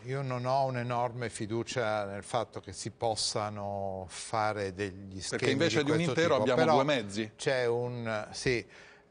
Io non ho un'enorme fiducia nel fatto che si possano fare degli schemi Perché invece di, di un intero tipo. abbiamo Però due mezzi. C'è un... Sì,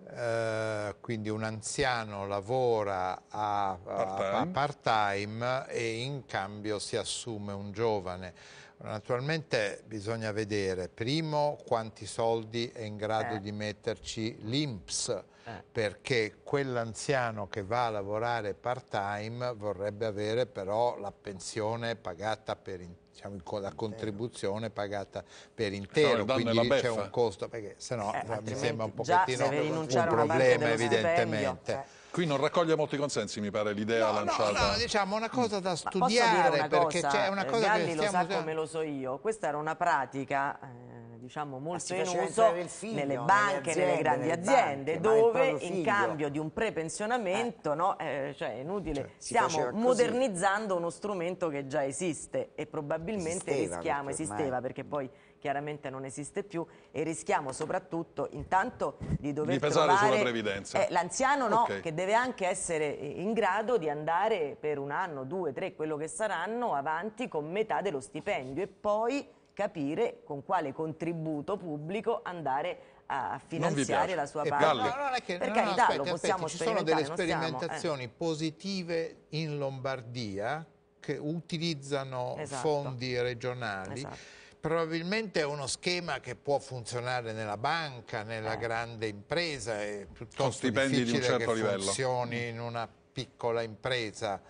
Uh, quindi un anziano lavora a, a part-time e in cambio si assume un giovane. Naturalmente bisogna vedere, primo, quanti soldi è in grado eh. di metterci l'INPS, eh. perché quell'anziano che va a lavorare part-time vorrebbe avere però la pensione pagata per diciamo, la contribuzione pagata per intero, no, quindi c'è un costo, perché sennò eh, mi sembra un pochettino un problema evidentemente. Cioè. Qui non raccoglie molti consensi, mi pare, l'idea no, lanciata. No, no, diciamo una cosa da studiare, una perché c'è una eh, cosa Galli che lo sa come lo so io, questa era una pratica... Eh, diciamo ah, molto in uso figlio, nelle banche, nelle, nelle grandi nelle aziende, banche, dove in cambio di un eh. prepensionamento, eh. no, eh, cioè è inutile, cioè, stiamo modernizzando uno strumento che già esiste e probabilmente esisteva, rischiamo, esisteva ormai. perché poi chiaramente non esiste più e rischiamo soprattutto intanto di dover di pesare sulla previdenza. Eh, l'anziano no, okay. che deve anche essere in grado di andare per un anno, due, tre, quello che saranno avanti con metà dello stipendio e poi capire con quale contributo pubblico andare a finanziare la sua parte. No, no, che, per no, carità, aspetti, lo possiamo aspetti, ci sono delle sperimentazioni stiamo, eh. positive in Lombardia che utilizzano esatto. fondi regionali. Esatto probabilmente è uno schema che può funzionare nella banca, nella no. Ah. grande impresa, è piuttosto difficile di un certo che funzioni livello. in una piccola impresa.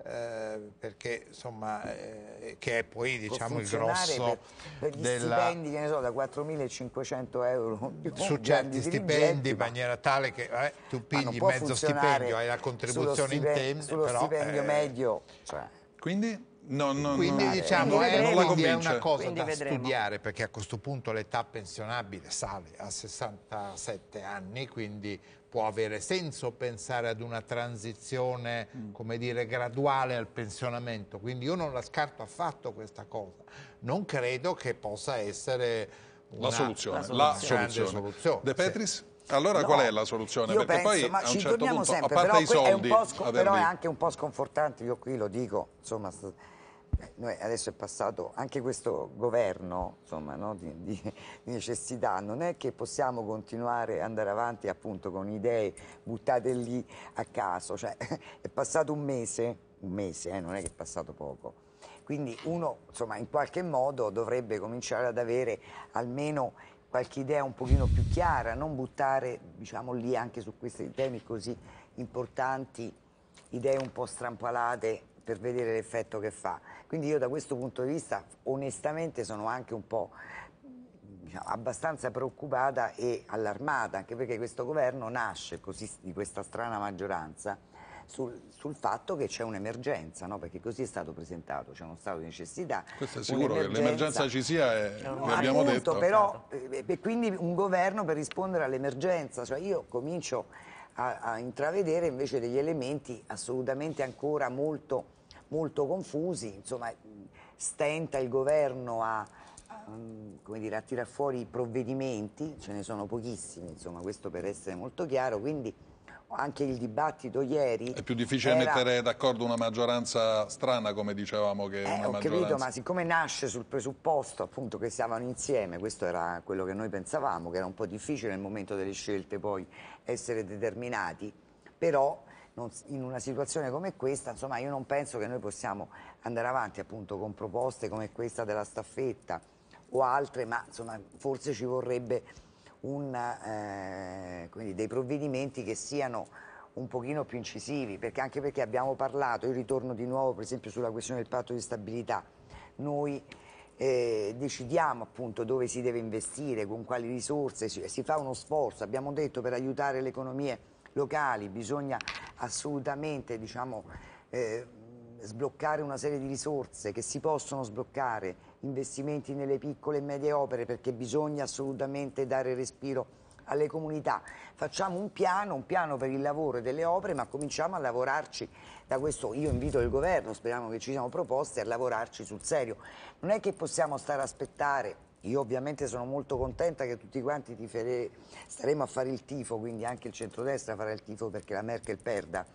Eh, perché insomma eh, che è poi diciamo il grosso per, per gli della... stipendi che ne so da 4.500 euro su certi stipendi in maniera tale che eh, tu pigli mezzo stipendio hai la contribuzione in tempo sullo però, stipendio eh, medio cioè. quindi No, no, quindi no. diciamo eh, non la convince. è una cosa quindi da vedremo. studiare perché a questo punto l'età pensionabile sale a 67 anni quindi può avere senso pensare ad una transizione mm. come dire graduale al pensionamento quindi io non la scarto affatto questa cosa non credo che possa essere una la soluzione, la soluzione. soluzione. De Petris? Sì. Allora no, qual è la soluzione? Perché penso, poi ma a un ci certo punto, sempre, a parte i soldi, è però è anche un po' sconfortante, io qui lo dico, insomma, eh, noi adesso è passato anche questo governo insomma, no, di, di, di, necessità, non è che possiamo continuare ad andare avanti appunto con idee buttate lì a caso, cioè, è passato un mese, un mese eh, non è che è passato poco, quindi uno insomma, in qualche modo dovrebbe cominciare ad avere almeno qualche idea un pochino più chiara, non buttare diciamo, lì anche su questi temi così importanti idee un po' strampalate per vedere l'effetto che fa. Quindi io da questo punto di vista onestamente sono anche un po' diciamo, abbastanza preoccupata e allarmata, anche perché questo governo nasce così, di questa strana maggioranza sul, sul, fatto che c'è un'emergenza, no? perché così è stato presentato, c'è uno stato di necessità. Questo è sicuro che l'emergenza ci sia, è, eh, no, no, abbiamo appunto, detto. Però, eh, e quindi un governo per rispondere all'emergenza, cioè io comincio a, a intravedere invece degli elementi assolutamente ancora molto molto confusi, insomma stenta il governo a, um, dire, a tirar fuori i provvedimenti, ce ne sono pochissimi, insomma, questo per essere molto chiaro, quindi anche il dibattito ieri... È più difficile era... mettere d'accordo una maggioranza strana, come dicevamo, che eh, una ho maggioranza... capito, ma siccome nasce sul presupposto appunto che stavano insieme, questo era quello che noi pensavamo, che era un po' difficile nel momento delle scelte poi essere determinati, però non, in una situazione come questa, insomma io non penso che noi possiamo andare avanti appunto con proposte come questa della staffetta o altre, ma insomma forse ci vorrebbe un, eh, dei provvedimenti che siano un pochino più incisivi, perché anche perché abbiamo parlato, io ritorno di nuovo per esempio sulla questione del patto di stabilità, noi eh, decidiamo appunto dove si deve investire, con quali risorse, si, si fa uno sforzo, abbiamo detto per aiutare le economie locali, bisogna assolutamente diciamo, eh, sbloccare una serie di risorse che si possono sbloccare, investimenti nelle piccole e medie opere perché bisogna assolutamente dare respiro alle comunità. Facciamo un piano, un piano per il lavoro e delle opere, ma cominciamo a lavorarci da questo. Io invito il governo, speriamo che ci siano proposte, a lavorarci sul serio. Non è che possiamo stare a aspettare io ovviamente sono molto contenta che tutti quanti tifere... staremo a fare il tifo, quindi anche il centrodestra farà il tifo perché la Merkel perda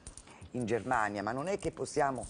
in Germania, ma non è che possiamo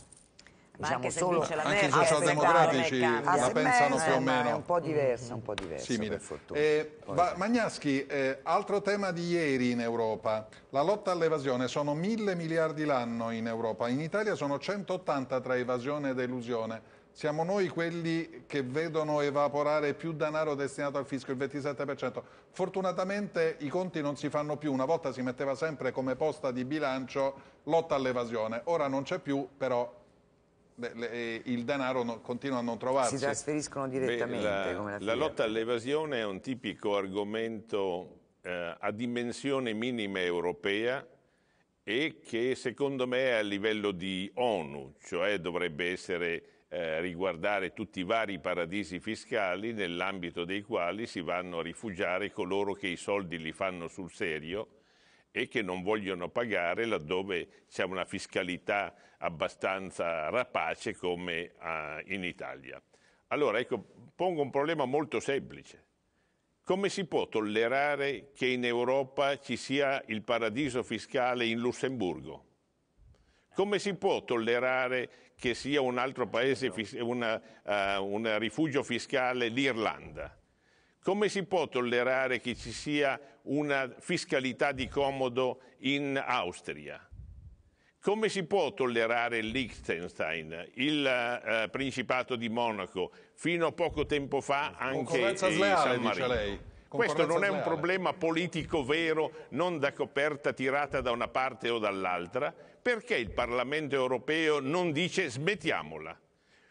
Diciamo anche solo anche i socialdemocratici eh, la pensano più o meno è un po' diverso, un po' diverso simile eh, Magnaschi eh, altro tema di ieri in Europa la lotta all'evasione sono mille miliardi l'anno in Europa in Italia sono 180 tra evasione ed elusione siamo noi quelli che vedono evaporare più denaro destinato al fisco, il 27%. Fortunatamente i conti non si fanno più, una volta si metteva sempre come posta di bilancio lotta all'evasione, ora non c'è più, però il denaro no, continua a non trovarsi. Si trasferiscono direttamente. Beh, la, la, la lotta all'evasione è un tipico argomento eh, a dimensione minima europea e che secondo me è a livello di ONU, cioè dovrebbe essere eh, riguardare tutti i vari paradisi fiscali nell'ambito dei quali si vanno a rifugiare coloro che i soldi li fanno sul serio e che non vogliono pagare laddove c'è una fiscalità abbastanza rapace come eh, in Italia. Allora, ecco, pongo un problema molto semplice. Come si può tollerare che in Europa ci sia il paradiso fiscale in Lussemburgo? Come si può tollerare che sia un altro paese, una, uh, un rifugio fiscale l'Irlanda? Come si può tollerare che ci sia una fiscalità di comodo in Austria? Come si può tollerare Liechtenstein, il uh, Principato di Monaco, fino a poco tempo fa anche il San Marino? Questo non è un problema politico vero, non da coperta tirata da una parte o dall'altra, perché il Parlamento europeo non dice smettiamola?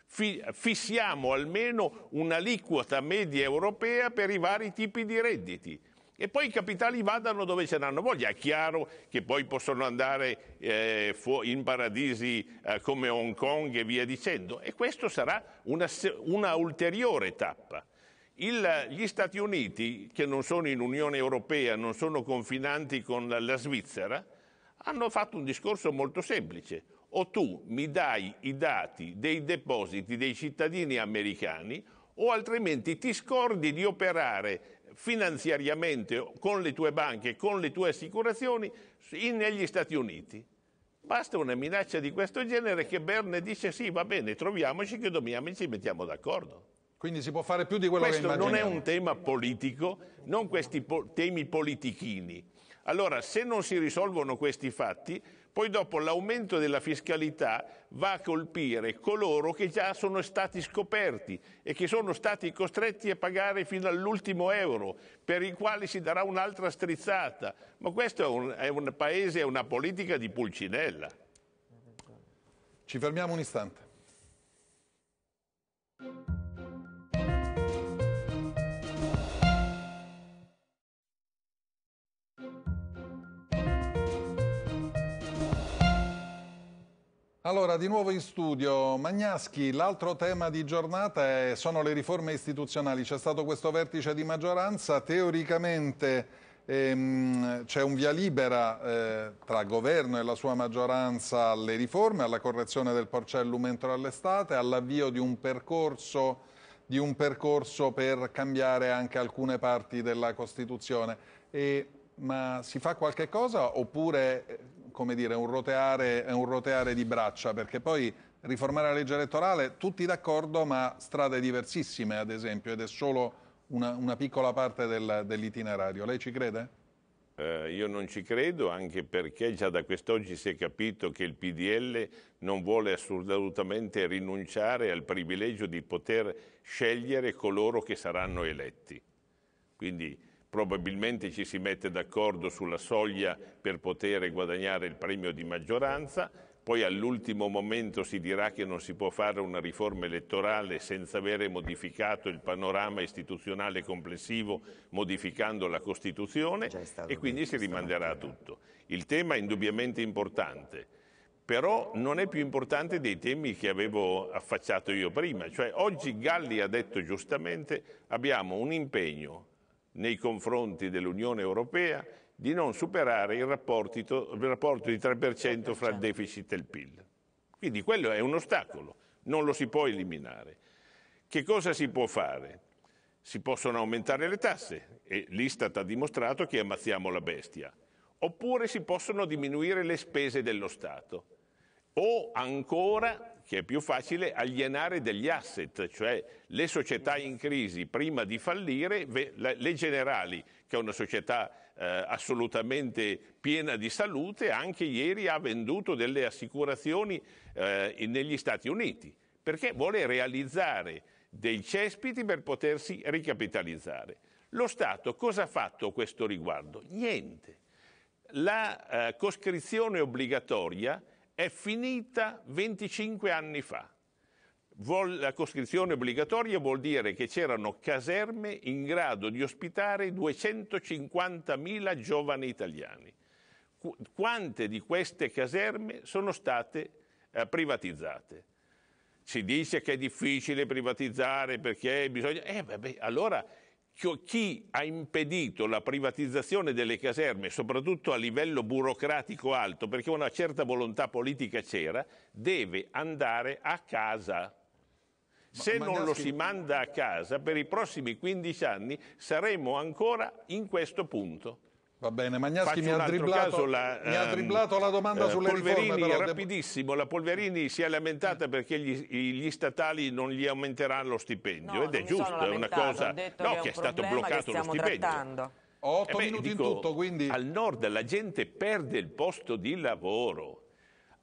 Fissiamo almeno un'aliquota media europea per i vari tipi di redditi e poi i capitali vadano dove ce n'hanno voglia. È chiaro che poi possono andare eh, in paradisi eh, come Hong Kong e via dicendo. E questa sarà una, una ulteriore tappa. Il, gli Stati Uniti, che non sono in Unione Europea, non sono confinanti con la, la Svizzera, hanno fatto un discorso molto semplice. O tu mi dai i dati dei depositi dei cittadini americani o altrimenti ti scordi di operare finanziariamente con le tue banche, con le tue assicurazioni in, negli Stati Uniti. Basta una minaccia di questo genere che Berne dice sì, va bene, troviamoci che e ci mettiamo d'accordo. Quindi si può fare più di quello Questo che immaginiamo. Questo non è un tema politico, non questi po temi politichini. Allora, se non si risolvono questi fatti, poi dopo l'aumento della fiscalità va a colpire coloro che già sono stati scoperti e che sono stati costretti a pagare fino all'ultimo euro, per i quali si darà un'altra strizzata. Ma questo è un, è un paese, è una politica di pulcinella. Ci fermiamo un istante. Allora, di nuovo in studio, Magnaschi, l'altro tema di giornata è, sono le riforme istituzionali. C'è stato questo vertice di maggioranza, teoricamente ehm, c'è un via libera eh, tra governo e la sua maggioranza alle riforme, alla correzione del porcellum entro all'estate, all'avvio di, di un percorso per cambiare anche alcune parti della Costituzione. E, ma si fa qualche cosa oppure eh, come dire, un roteare, un roteare di braccia, perché poi riformare la legge elettorale, tutti d'accordo, ma strade diversissime, ad esempio, ed è solo una, una piccola parte del, dell'itinerario. Lei ci crede? Eh, io non ci credo, anche perché già da quest'oggi si è capito che il PDL non vuole assolutamente rinunciare al privilegio di poter scegliere coloro che saranno eletti. Quindi probabilmente ci si mette d'accordo sulla soglia per poter guadagnare il premio di maggioranza, poi all'ultimo momento si dirà che non si può fare una riforma elettorale senza avere modificato il panorama istituzionale complessivo, modificando la Costituzione e quindi si rimanderà a tutto. Il tema è indubbiamente importante, però non è più importante dei temi che avevo affacciato io prima, cioè oggi Galli ha detto giustamente abbiamo un impegno nei confronti dell'Unione Europea di non superare il rapporto, il rapporto di 3% fra il deficit e il PIL. Quindi quello è un ostacolo, non lo si può eliminare. Che cosa si può fare? Si possono aumentare le tasse e l'Istat ha dimostrato che ammazziamo la bestia. Oppure si possono diminuire le spese dello Stato o ancora, che è più facile, alienare degli asset, cioè le società in crisi prima di fallire, le generali, che è una società eh, assolutamente piena di salute, anche ieri ha venduto delle assicurazioni eh, negli Stati Uniti, perché vuole realizzare dei cespiti per potersi ricapitalizzare. Lo Stato cosa ha fatto a questo riguardo? Niente. La eh, coscrizione obbligatoria è finita 25 anni fa. La coscrizione obbligatoria vuol dire che c'erano caserme in grado di ospitare 250.000 giovani italiani. Quante di queste caserme sono state eh, privatizzate? Si dice che è difficile privatizzare perché bisogna... Eh, vabbè, allora chi ha impedito la privatizzazione delle caserme, soprattutto a livello burocratico alto, perché una certa volontà politica c'era, deve andare a casa. Se non lo si manda a casa, per i prossimi 15 anni saremo ancora in questo punto. Va bene, Magnaschi mi ha, dribblato, caso, la, mi ha, dribblato, la, domanda ehm, eh, sulle Polverini, riforme. Però... rapidissimo, la Polverini si è lamentata perché gli, gli statali non gli aumenteranno lo stipendio no, ed è giusto, è una cosa no, che, è, è stato bloccato lo stipendio. Trattando. Ho otto eh beh, dico, tutto, quindi... Al nord la gente perde il posto di lavoro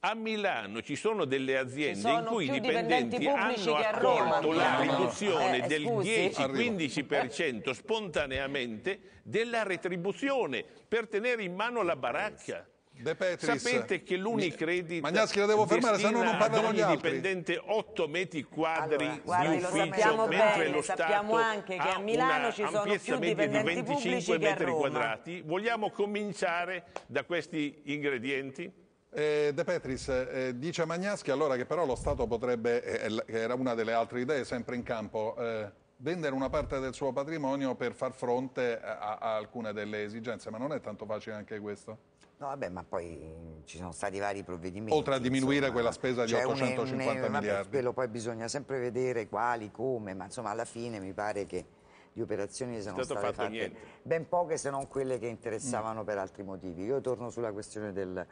a Milano ci sono delle aziende sono in cui i dipendenti, dipendenti hanno accolto la riduzione eh, del 10-15% eh. spontaneamente della retribuzione per tenere in mano la baracca. De Petris. Sapete che l'Unicredit Magnaschi la devo fermare, se no non parla gli altri. dipendente 8 metri quadri allora, guarda, di ufficio, lo mentre bene, lo Stato anche che a Milano ci sono più dipendenti di 25 metri quadrati. Vogliamo cominciare da questi ingredienti? Eh, De Petris eh, dice Magnaschi allora che però lo Stato potrebbe, eh, eh era una delle altre idee sempre in campo, eh, vendere una parte del suo patrimonio per far fronte a, a, alcune delle esigenze, ma non è tanto facile anche questo? No, vabbè, ma poi ci sono stati vari provvedimenti. Oltre a diminuire insomma, quella spesa di cioè 850 un, un, miliardi. Vabbè, quello poi bisogna sempre vedere quali, come, ma insomma alla fine mi pare che di operazioni sono state fatte niente. ben poche se non quelle che interessavano mm. per altri motivi. Io torno sulla questione del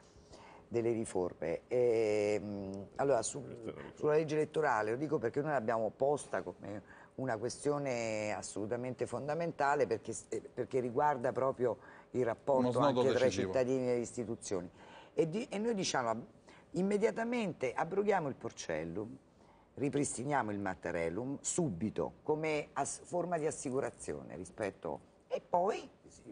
delle riforme. E, ehm, allora, su, sulla legge elettorale, lo dico perché noi l'abbiamo posta come una questione assolutamente fondamentale perché, eh, perché riguarda proprio il rapporto anche tra i cittadini e le istituzioni. E, di, e noi diciamo immediatamente abroghiamo il porcellum, ripristiniamo il mattarellum subito come forma di assicurazione rispetto e poi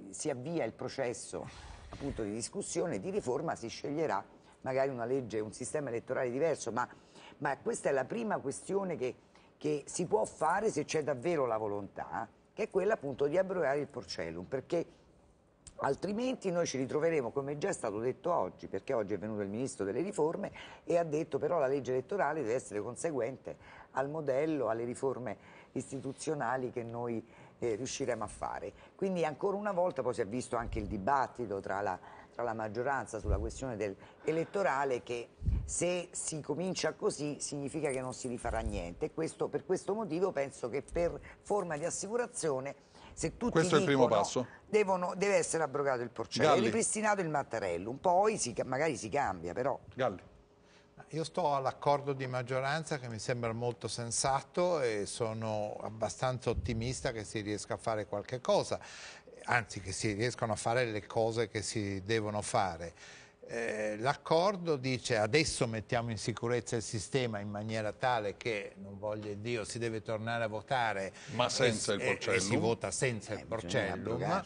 si avvia il processo appunto di discussione, di riforma, si sceglierà magari una legge, un sistema elettorale diverso, ma, ma questa è la prima questione che, che si può fare se c'è davvero la volontà, che è quella appunto di abrogare il porcellum, perché altrimenti noi ci ritroveremo, come già è stato detto oggi, perché oggi è venuto il Ministro delle Riforme e ha detto però la legge elettorale deve essere conseguente al modello, alle riforme istituzionali che noi abbiamo eh, riusciremo a fare. Quindi ancora una volta poi si è visto anche il dibattito tra la, tra la maggioranza sulla questione del, elettorale che se si comincia così significa che non si rifarà niente. Questo, per questo motivo penso che per forma di assicurazione se tutti Questo dicono, devono, deve essere abrogato il porcello, ripristinato il mattarello, poi si, magari si cambia però. Galli. Io sto all'accordo di maggioranza che mi sembra molto sensato e sono abbastanza ottimista che si riesca a fare qualche cosa, anzi che si riescano a fare le cose che si devono fare. Eh, L'accordo dice adesso mettiamo in sicurezza il sistema in maniera tale che, non voglia Dio, si deve tornare a votare. Ma senza e, il porcellum. E, e si vota senza eh, il porcellum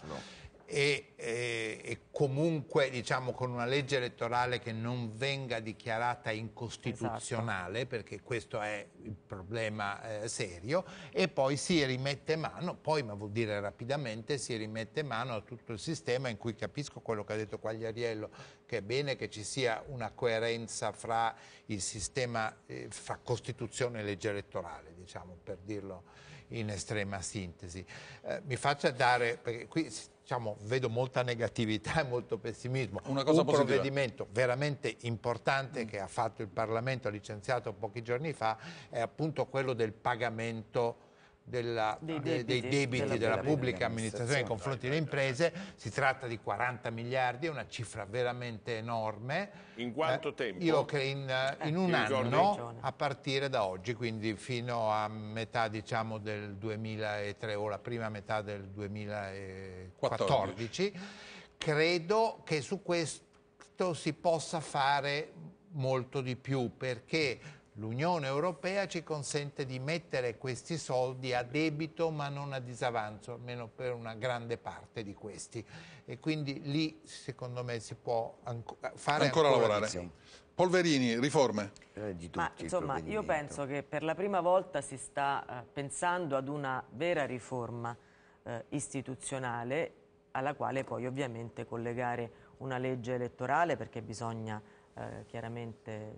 e, e, e, comunque diciamo con una legge elettorale che non venga dichiarata incostituzionale esatto. perché questo è il problema eh, serio e poi si rimette mano poi ma vuol dire rapidamente si rimette mano a tutto il sistema in cui capisco quello che ha detto Quagliariello che è bene che ci sia una coerenza fra il sistema eh, fra Costituzione e legge elettorale diciamo per dirlo in estrema sintesi eh, mi faccia dare perché qui diciamo, vedo molta negatività e molto pessimismo. Una cosa Un positiva. provvedimento veramente importante che ha fatto il Parlamento, ha licenziato pochi giorni fa, è appunto quello del pagamento della, dei eh, debiti, dei debiti della, della, pubblica amministrazione nei confronti delle imprese, si tratta di 40 miliardi, è una cifra veramente enorme. In quanto eh, tempo? Io che in, eh, in un anno a partire da oggi, quindi fino a metà diciamo, del 2003 o la prima metà del 2014, 14. credo che su questo si possa fare molto di più perché L'Unione Europea ci consente di mettere questi soldi a debito ma non a disavanzo, almeno per una grande parte di questi. E quindi lì secondo me si può anco fare ancora, ancora lavorare. Sì. Polverini, riforme? Eh, di tutti, ma, insomma, io penso che per la prima volta si sta eh, pensando ad una vera riforma eh, istituzionale alla quale poi ovviamente collegare una legge elettorale perché bisogna eh, chiaramente eh,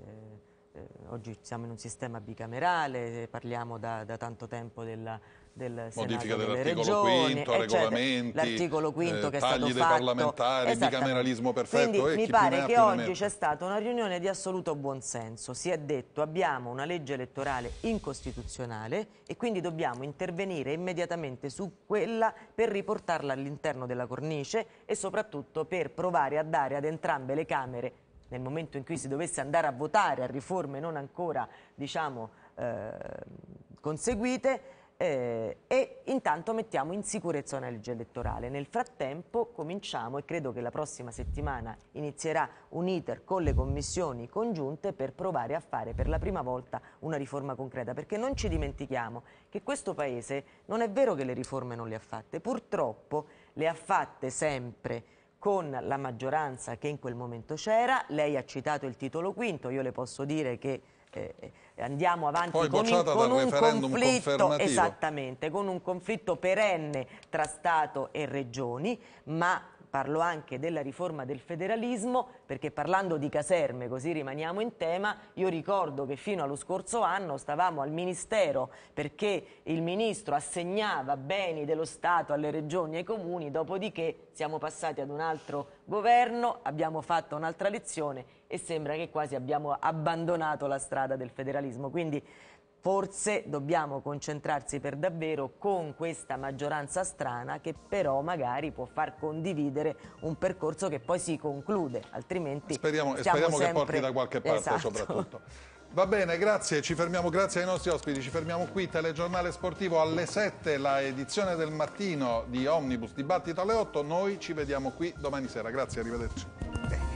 eh, oggi siamo in un sistema bicamerale, parliamo da, da tanto tempo della del Modifica dell'articolo quinto, regolamenti, l'articolo quinto eh, che è stato dei fatto. parlamentari, esatto. bicameralismo perfetto. Quindi, eh, mi pare che oggi c'è stata una riunione di assoluto buonsenso. Si è detto abbiamo una legge elettorale incostituzionale e quindi dobbiamo intervenire immediatamente su quella per riportarla all'interno della cornice e soprattutto per provare a dare ad entrambe le Camere nel momento in cui si dovesse andare a votare a riforme non ancora diciamo, eh, conseguite eh, e intanto mettiamo in sicurezza una legge elettorale. Nel frattempo cominciamo e credo che la prossima settimana inizierà un iter con le commissioni congiunte per provare a fare per la prima volta una riforma concreta, perché non ci dimentichiamo che questo Paese non è vero che le riforme non le ha fatte, purtroppo le ha fatte sempre con la maggioranza che in quel momento c'era. Lei ha citato il titolo quinto, io le posso dire che eh, andiamo avanti Poi con, in, con un conflitto esattamente, con un conflitto perenne tra Stato e regioni, ma parlo anche della riforma del federalismo, perché parlando di caserme, così rimaniamo in tema, io ricordo che fino allo scorso anno stavamo al Ministero perché il Ministro assegnava beni dello Stato alle regioni e ai comuni, dopodiché siamo passati ad un altro governo, abbiamo fatto un'altra lezione e sembra che quasi abbiamo abbandonato la strada del federalismo. Quindi forse dobbiamo concentrarsi per davvero con questa maggioranza strana che però magari può far condividere un percorso che poi si conclude, altrimenti speriamo, speriamo sempre... che porti da qualche parte esatto. soprattutto. Va bene, grazie, ci fermiamo, grazie ai nostri ospiti, ci fermiamo qui, telegiornale sportivo alle 7, la edizione del mattino di Omnibus, dibattito alle 8, noi ci vediamo qui domani sera, grazie, arrivederci.